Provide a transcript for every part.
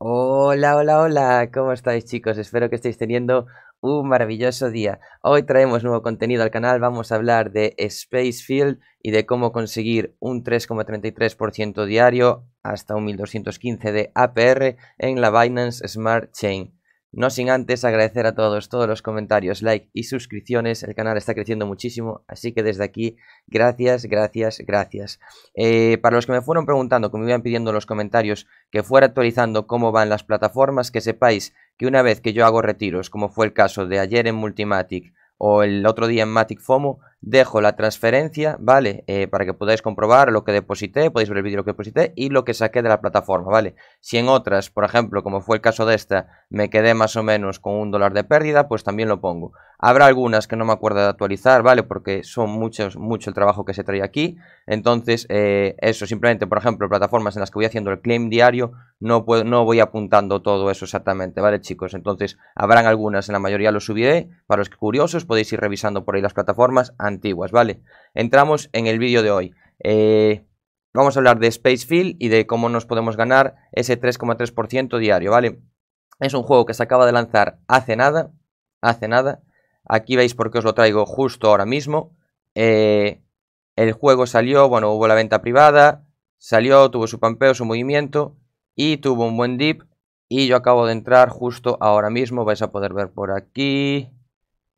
Hola, hola, hola, ¿cómo estáis chicos? Espero que estéis teniendo un maravilloso día. Hoy traemos nuevo contenido al canal, vamos a hablar de Spacefield y de cómo conseguir un 3,33% diario hasta un 1215 de APR en la Binance Smart Chain. No sin antes agradecer a todos, todos los comentarios, like y suscripciones. El canal está creciendo muchísimo, así que desde aquí, gracias, gracias, gracias. Eh, para los que me fueron preguntando, que me iban pidiendo en los comentarios que fuera actualizando cómo van las plataformas, que sepáis que una vez que yo hago retiros, como fue el caso de ayer en Multimatic o el otro día en Matic FOMO, dejo la transferencia, ¿vale? Eh, para que podáis comprobar lo que deposité, podéis ver el vídeo que deposité y lo que saqué de la plataforma, ¿vale? Si en otras, por ejemplo, como fue el caso de esta, me quedé más o menos con un dólar de pérdida, pues también lo pongo. Habrá algunas que no me acuerdo de actualizar, ¿vale? Porque son muchos, mucho el trabajo que se trae aquí. Entonces, eh, eso, simplemente, por ejemplo, plataformas en las que voy haciendo el claim diario, no, no voy apuntando todo eso exactamente, ¿vale, chicos? Entonces, habrán algunas, en la mayoría lo subiré. Para los curiosos, podéis ir revisando por ahí las plataformas antiguas, ¿vale? Entramos en el vídeo de hoy. Eh, vamos a hablar de Space y de cómo nos podemos ganar ese 3,3% diario, ¿vale? Es un juego que se acaba de lanzar hace nada, hace nada. Aquí veis por qué os lo traigo justo ahora mismo. Eh, el juego salió, bueno, hubo la venta privada, salió, tuvo su pampeo, su movimiento y tuvo un buen dip. Y yo acabo de entrar justo ahora mismo, vais a poder ver por aquí.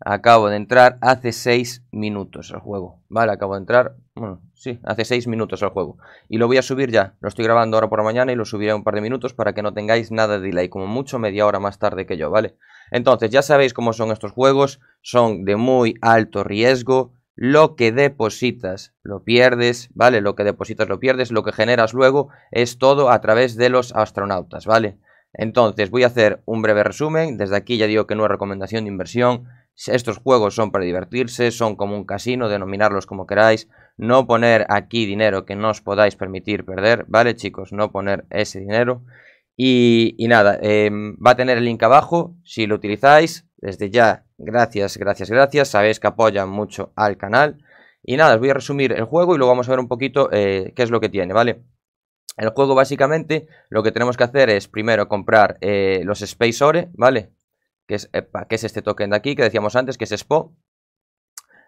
Acabo de entrar hace 6 minutos al juego. Vale, acabo de entrar. Bueno, sí, hace 6 minutos al juego. Y lo voy a subir ya. Lo estoy grabando ahora por la mañana y lo subiré un par de minutos para que no tengáis nada de delay. Como mucho media hora más tarde que yo, ¿vale? Entonces, ya sabéis cómo son estos juegos. Son de muy alto riesgo. Lo que depositas lo pierdes, ¿vale? Lo que depositas lo pierdes. Lo que generas luego es todo a través de los astronautas, ¿vale? Entonces, voy a hacer un breve resumen. Desde aquí ya digo que no es recomendación de inversión estos juegos son para divertirse, son como un casino, denominarlos como queráis. No poner aquí dinero que no os podáis permitir perder, ¿vale chicos? No poner ese dinero. Y, nada, em, va a tener el link abajo, si lo utilizáis, desde ya, gracias, gracias, gracias. Sabéis que apoyan mucho al canal. Y nada, os voy a resumir el juego y luego vamos a ver un poquito eh, qué es lo que tiene, ¿vale? El juego básicamente lo que tenemos que hacer es primero comprar eh, los Space Ore, ¿vale? Eh, que es, este token de aquí que decíamos antes, que es SPO.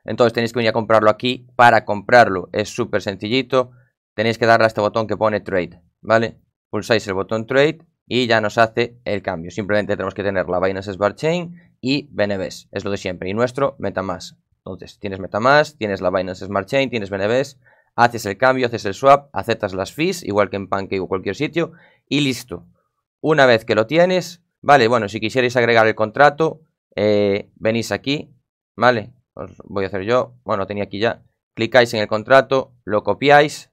Entonces tenéis que venir a comprarlo aquí. Para comprarlo es súper sencillito. Tenéis que darle a este botón que pone Trade, ¿vale? Pulsáis el botón Trade y ya nos hace el cambio. Simplemente tenemos que tener la Binance Smart Chain y BNBs, es lo de siempre, y nuestro MetaMask. Entonces, tienes MetaMask, tienes la Binance Smart Chain, tienes BNBs, haces el cambio, haces el swap, aceptas las fees, igual que en Pancake o cualquier sitio, y listo. Una vez que lo tienes, Vale, bueno, si quisierais agregar el contrato, eh, venís aquí, ¿vale? Os voy a hacer yo, bueno, tenía aquí ya. Clicáis en el contrato, lo copiáis.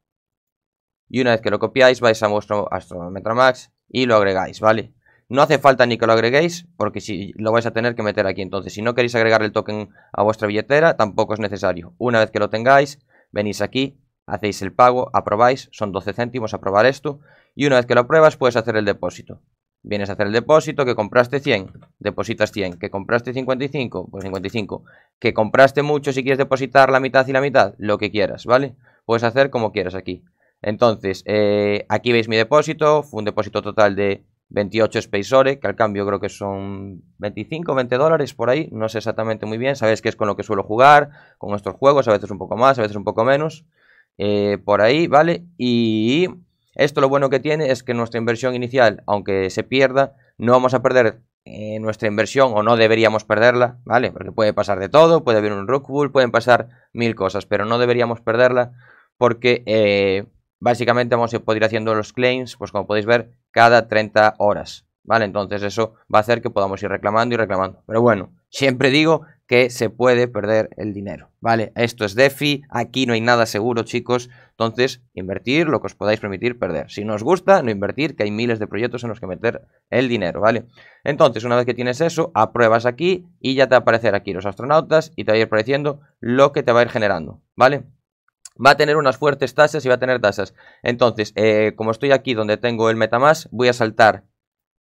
Y una vez que lo copiáis, vais a vuestro Astrometra Max y lo agregáis, ¿vale? No hace falta ni que lo agreguéis, porque si lo vais a tener que meter aquí. Entonces, si no queréis agregar el token a vuestra billetera, tampoco es necesario. Una vez que lo tengáis, venís aquí, hacéis el pago, aprobáis, son 12 céntimos aprobar esto. Y una vez que lo apruebas, puedes hacer el depósito. Vienes a hacer el depósito, que compraste 100, depositas 100, que compraste 55, pues 55, que compraste mucho si quieres depositar la mitad y la mitad, lo que quieras, ¿vale? Puedes hacer como quieras aquí. Entonces, eh, aquí veis mi depósito, fue un depósito total de 28 ore, que al cambio creo que son 25, 20 dólares por ahí, no sé exactamente muy bien, sabéis que es con lo que suelo jugar, con estos juegos, a veces un poco más, a veces un poco menos, eh, por ahí, ¿vale? Y esto lo bueno que tiene es que nuestra inversión inicial, aunque se pierda, no vamos a perder eh, nuestra inversión o no deberíamos perderla, ¿vale? Porque puede pasar de todo, puede haber un bull, pueden pasar mil cosas, pero no deberíamos perderla porque eh, básicamente vamos a poder ir haciendo los claims, pues como podéis ver, cada 30 horas, ¿vale? Entonces eso va a hacer que podamos ir reclamando y reclamando. Pero bueno, siempre digo que se puede perder el dinero, ¿vale? Esto es DeFi, aquí no hay nada seguro, chicos, entonces invertir lo que os podáis permitir perder. Si no os gusta, no invertir, que hay miles de proyectos en los que meter el dinero, ¿vale? Entonces, una vez que tienes eso, apruebas aquí y ya te va aparecer aquí los astronautas y te va a ir apareciendo lo que te va a ir generando, ¿vale? va a tener unas fuertes tasas y va a tener tasas. Entonces, eh, como estoy aquí donde tengo el MetaMask, voy a saltar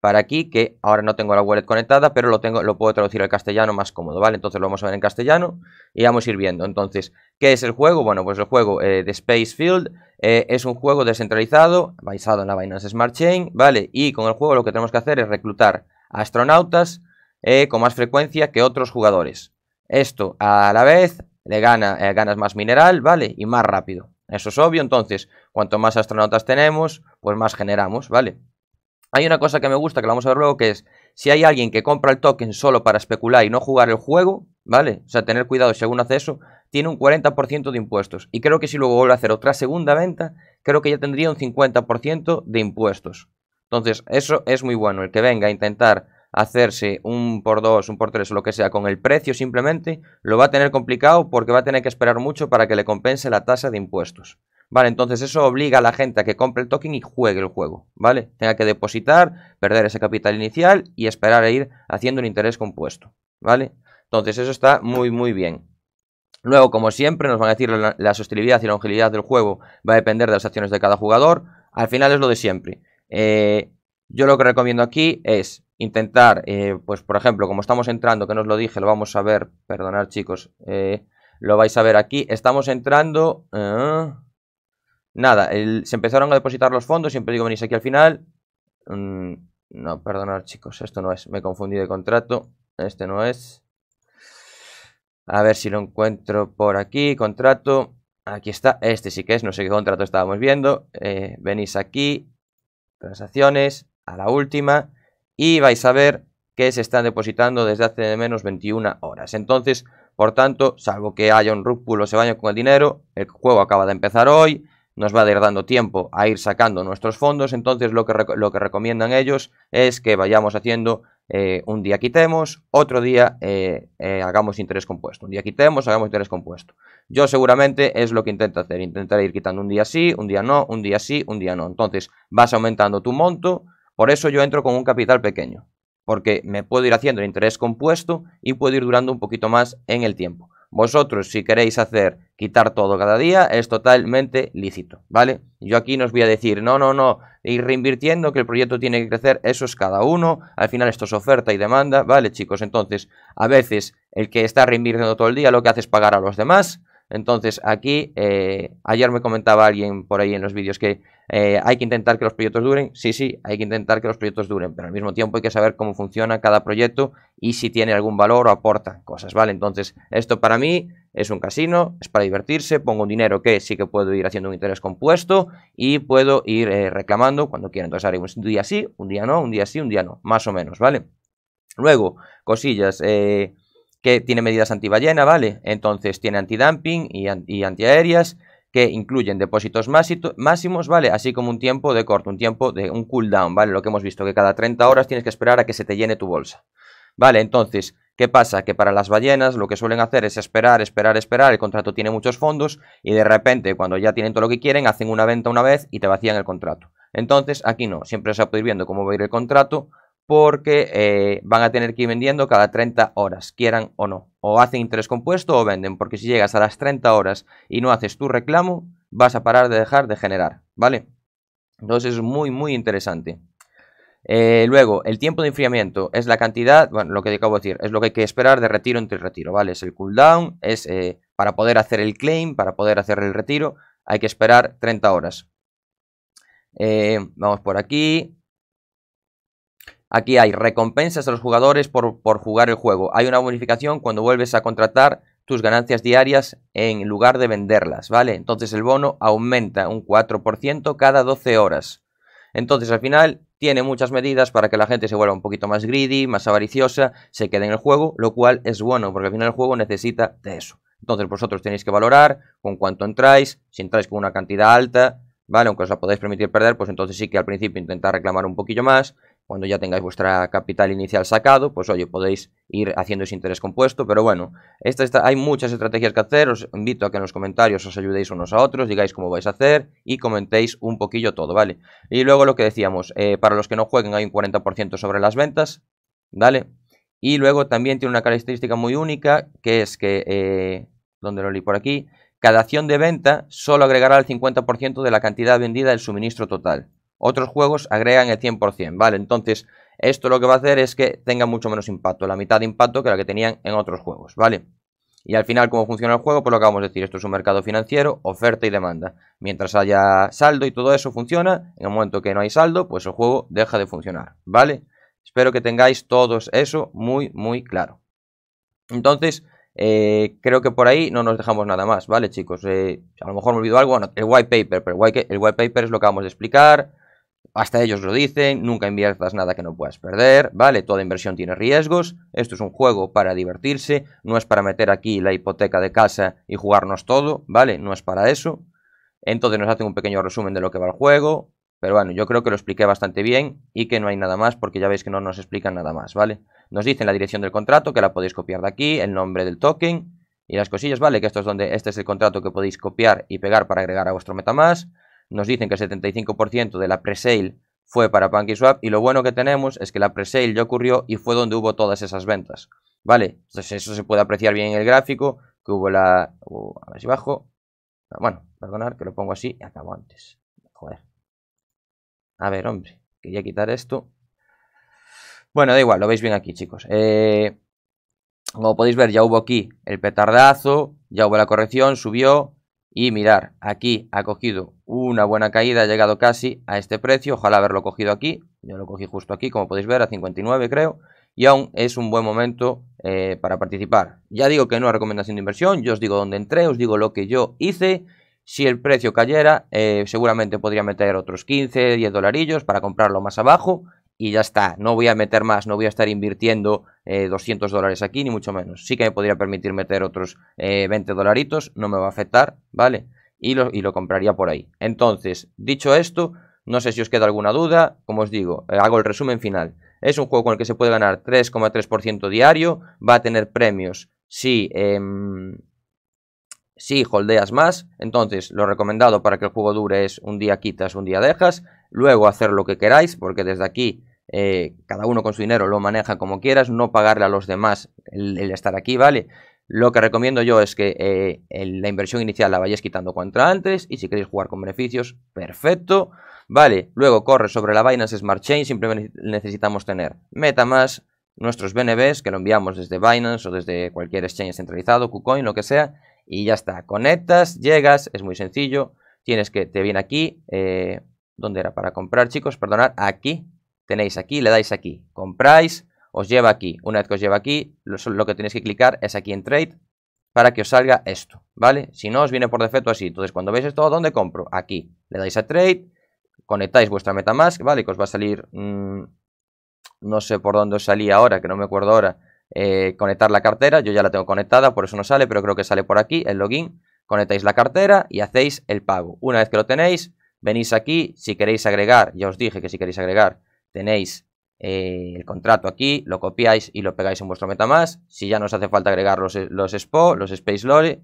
para aquí, que ahora no tengo la wallet conectada, pero lo, tengo, lo puedo traducir al castellano más cómodo, ¿vale? Entonces lo vamos a ver en castellano y vamos a ir viendo. Entonces, ¿qué es el juego? Bueno, pues el juego eh, de Space Field eh, es un juego descentralizado, basado en la Binance Smart Chain, ¿vale? Y con el juego lo que tenemos que hacer es reclutar astronautas eh, con más frecuencia que otros jugadores. Esto a la vez le gana, ganas más mineral, ¿vale? Y más rápido. Eso es obvio, entonces, cuanto más astronautas tenemos, pues más generamos, ¿vale? Hay una cosa que me gusta, que la vamos a ver luego, que es si hay alguien que compra el token solo para especular y no jugar el juego, ¿vale? O sea, tener cuidado si alguno hace eso, tiene un 40% de impuestos. Y creo que si luego vuelve a hacer otra segunda venta, creo que ya tendría un 50% de impuestos. Entonces, eso es muy bueno. El que venga a intentar hacerse un por dos, un por tres o lo que sea con el precio simplemente, lo va a tener complicado porque va a tener que esperar mucho para que le compense la tasa de impuestos. Vale, entonces eso obliga a la gente a que compre el token y juegue el juego, ¿vale? Tenga que depositar, perder ese capital inicial y esperar a ir haciendo un interés compuesto, ¿vale? Entonces eso está muy muy bien. Luego, como siempre, nos van a decir la, sostenibilidad y la longevidad del juego va a depender de las acciones de cada jugador. Al final es lo de siempre. Eh, yo lo que recomiendo aquí es intentar, eh, pues por ejemplo, como estamos entrando, que nos os lo dije, lo vamos a ver, perdonad chicos, eh, lo vais a ver aquí, estamos entrando... Ah, Nada, se empezaron a depositar los fondos, siempre digo venís aquí al final. Mm, no, perdonad chicos, esto no es, me confundí de contrato, este no es. A ver si lo encuentro por aquí, contrato. Aquí está, este sí que es, no sé qué contrato estábamos viendo. Eh, venís aquí, transacciones, a la última, y vais a ver que se están depositando desde hace de menos 21 horas. Entonces, por tanto, salvo que haya un rúpulo se baño con el dinero, el juego acaba de empezar hoy, nos va a ir dando tiempo a ir sacando nuestros fondos, entonces lo que, lo que recomiendan ellos es que vayamos haciendo eh, un día quitemos, otro día eh, eh, hagamos interés compuesto, un día quitemos, hagamos interés compuesto. Yo seguramente es lo que intento hacer, intentar ir quitando un día sí, un día no, un día sí, un día no. Entonces vas aumentando tu monto, por eso yo entro con un capital pequeño, porque me puedo ir haciendo interés compuesto y puedo ir durando un poquito más en el tiempo. Vosotros si queréis hacer quitar todo cada día es totalmente lícito, ¿vale? Yo aquí no os voy a decir, no, no, no, ir reinvirtiendo, que el proyecto tiene que crecer, eso es cada uno, al final esto es oferta y demanda, ¿vale, chicos? Entonces, a veces el que está reinvirtiendo todo el día lo que hace es pagar a los demás, entonces aquí, eh, ayer me comentaba alguien por ahí en los vídeos que eh, hay que intentar que los proyectos duren, sí, sí, hay que intentar que los proyectos duren, pero al mismo tiempo hay que saber cómo funciona cada proyecto y si tiene algún valor o aporta cosas, ¿vale? Entonces, esto para mí es un casino, es para divertirse, pongo un dinero que sí que puedo ir haciendo un interés compuesto y puedo ir eh, reclamando cuando quiera. Entonces haré un día sí, un día no, un día sí, un día no, más o menos, ¿vale? Luego, cosillas eh, que tiene medidas antiballena, ¿vale? Entonces tiene antidumping y, y antiaéreas que incluyen depósitos máximos, ¿vale? Así como un tiempo de corto, un tiempo de un cooldown, ¿vale? Lo que hemos visto, que cada 30 horas tienes que esperar a que se te llene tu bolsa. Vale, entonces, ¿Qué pasa? Que para las ballenas lo que suelen hacer es esperar, esperar, esperar, el contrato tiene muchos fondos y de repente cuando ya tienen todo lo que quieren hacen una venta una vez y te vacían el contrato. Entonces aquí no, siempre se va a ir viendo cómo va a ir el contrato porque eh, van a tener que ir vendiendo cada 30 horas, quieran o no. O hacen interés compuesto o venden, porque si llegas a las 30 horas y no haces tu reclamo, vas a parar de dejar de generar, ¿vale? Entonces es muy, muy interesante. Eh, luego, el tiempo de enfriamiento es la cantidad, bueno, lo que acabo de decir, es lo que hay que esperar de retiro entre retiro, ¿vale? Es el cooldown, es eh, para poder hacer el claim, para poder hacer el retiro, hay que esperar 30 horas. Eh, vamos por aquí. Aquí hay recompensas a los jugadores por, por jugar el juego. Hay una bonificación cuando vuelves a contratar tus ganancias diarias en lugar de venderlas, ¿vale? Entonces el bono aumenta un 4% cada 12 horas. Entonces al final tiene muchas medidas para que la gente se vuelva un poquito más greedy, más avariciosa, se quede en el juego, lo cual es bueno, porque al final el juego necesita de eso. Entonces vosotros tenéis que valorar con cuánto entráis, si entráis con una cantidad alta, ¿vale? Aunque os la podáis permitir perder, pues entonces sí que al principio intentar reclamar un poquillo más, cuando ya tengáis vuestra capital inicial sacado, pues oye, podéis ir haciendo ese interés compuesto. Pero bueno, hay muchas estrategias que hacer. Os invito a que en los comentarios os ayudéis unos a otros, digáis cómo vais a hacer y comentéis un poquillo todo, ¿vale? Y luego lo que decíamos, eh, para los que no jueguen hay un 40% sobre las ventas, ¿vale? Y luego también tiene una característica muy única, que es que, eh, ¿dónde donde lo leí por aquí, cada acción de venta solo agregará el 50% de la cantidad vendida del suministro total. Otros juegos agregan el 100%, ¿vale? Entonces, esto lo que va a hacer es que tenga mucho menos impacto, la mitad de impacto que la que tenían en otros juegos, ¿vale? Y al final, ¿cómo funciona el juego? Pues lo acabamos de decir, esto es un mercado financiero, oferta y demanda. Mientras haya saldo y todo eso funciona, en el momento que no hay saldo, pues el juego deja de funcionar, ¿vale? Espero que tengáis todos eso muy, muy claro. Entonces, eh, creo que por ahí no nos dejamos nada más, ¿vale, chicos? Eh, a lo mejor me olvido algo, el white paper, pero el white paper es lo que acabamos de explicar, hasta ellos lo dicen, nunca inviertas nada que no puedas perder, ¿vale? Toda inversión tiene riesgos, esto es un juego para divertirse, no es para meter aquí la hipoteca de casa y jugarnos todo, ¿vale? No es para eso. Entonces nos hacen un pequeño resumen de lo que va el juego, pero bueno, yo creo que lo expliqué bastante bien y que no hay nada más porque ya veis que no nos explican nada más, ¿vale? Nos dicen la dirección del contrato, que la podéis copiar de aquí, el nombre del token y las cosillas, ¿vale? Que esto es donde, este es el contrato que podéis copiar y pegar para agregar a vuestro MetaMask nos dicen que el 75% de la presale fue para Swap y lo bueno que tenemos es que la presale ya ocurrió y fue donde hubo todas esas ventas. ¿Vale? Entonces eso se puede apreciar bien en el gráfico, que hubo la... a ver si bajo. Bueno, perdonar que lo pongo así y acabo antes. Joder. A ver, hombre, quería quitar esto. Bueno, da igual, lo veis bien aquí, chicos. Eh, como podéis ver, ya hubo aquí el petardazo, ya hubo la corrección, subió. Y mirar, aquí ha cogido una buena caída, ha llegado casi a este precio. Ojalá haberlo cogido aquí. Yo lo cogí justo aquí, como podéis ver, a 59 creo. Y aún es un buen momento eh, para participar. Ya digo que no es recomendación de inversión. Yo os digo dónde entré, os digo lo que yo hice. Si el precio cayera, eh, seguramente podría meter otros 15, 10 dolarillos para comprarlo más abajo y ya está. No voy a meter más, no voy a estar invirtiendo 200 eh, dólares aquí, ni mucho menos. Sí que me podría permitir meter otros 20 dolaritos, no me va a afectar, ¿vale? y lo, compraría por ahí. Entonces, dicho esto, no sé si os queda alguna duda, como os digo, eh, hago el resumen final. Es un juego con el que se puede ganar 3,3% diario, va a tener premios em, si, holdeas más, entonces lo recomendado para que el juego dure es un día quitas, un día dejas, luego hacer lo que queráis, porque desde aquí eh, cada uno con su dinero lo maneja como quieras, no pagarle a los demás el estar aquí, ¿vale? Lo que recomiendo yo es que eh, la inversión inicial la vayáis quitando cuanto antes y si queréis jugar con beneficios, perfecto. Vale, luego corre sobre la Binance Smart Chain, simplemente necesitamos tener MetaMask, nuestros BNBs que lo enviamos desde Binance o desde cualquier exchange centralizado, KuCoin, lo que sea, y ya está. Conectas, llegas, es muy sencillo. Tienes que, te viene aquí, eh, ¿dónde era? Para comprar, chicos, perdonad, aquí. Tenéis aquí, le dais aquí, compráis, os lleva aquí. Una vez que os lleva aquí, lo, que tenéis que clicar es aquí en Trade para que os salga esto, ¿vale? Si no, os viene por defecto así. Entonces, cuando veis esto, ¿dónde compro? Aquí. Le dais a Trade, conectáis vuestra Metamask, ¿vale? Que os va a salir, mm, no sé por dónde os salía ahora, que no me acuerdo ahora, eh, conectar la cartera. Yo ya la tengo conectada, por eso no sale, pero creo que sale por aquí, el login. Conectáis la cartera y hacéis el pago. Una vez que lo tenéis, venís aquí, si queréis agregar, ya os dije que si queréis agregar, tenéis eh, el contrato aquí, lo copiáis y lo pegáis en vuestro MetaMask. Si ya no os hace falta agregar los, los SPO, los Space Lore,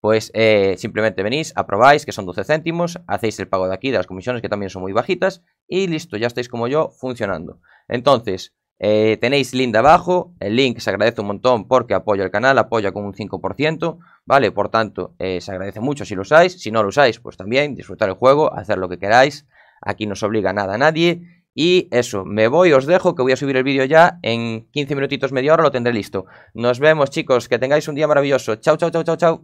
pues eh, simplemente venís, aprobáis, que son 12 céntimos, hacéis el pago de aquí, de las comisiones, que también son muy bajitas, y listo, ya estáis como yo funcionando. Entonces, eh, tenéis link de abajo, el link se agradece un montón porque apoya el canal, apoya con un 5%, ¿vale? Por tanto, se agradece mucho si lo usáis, si no lo usáis, pues también disfrutar el juego, hacer lo que queráis, aquí no os obliga nada a nadie, y eso, me voy, os dejo, que voy a subir el vídeo ya. En 15 minutitos, media hora lo tendré listo. Nos vemos, chicos. Que tengáis un día maravilloso. Chao, chao, chao, chao, chao.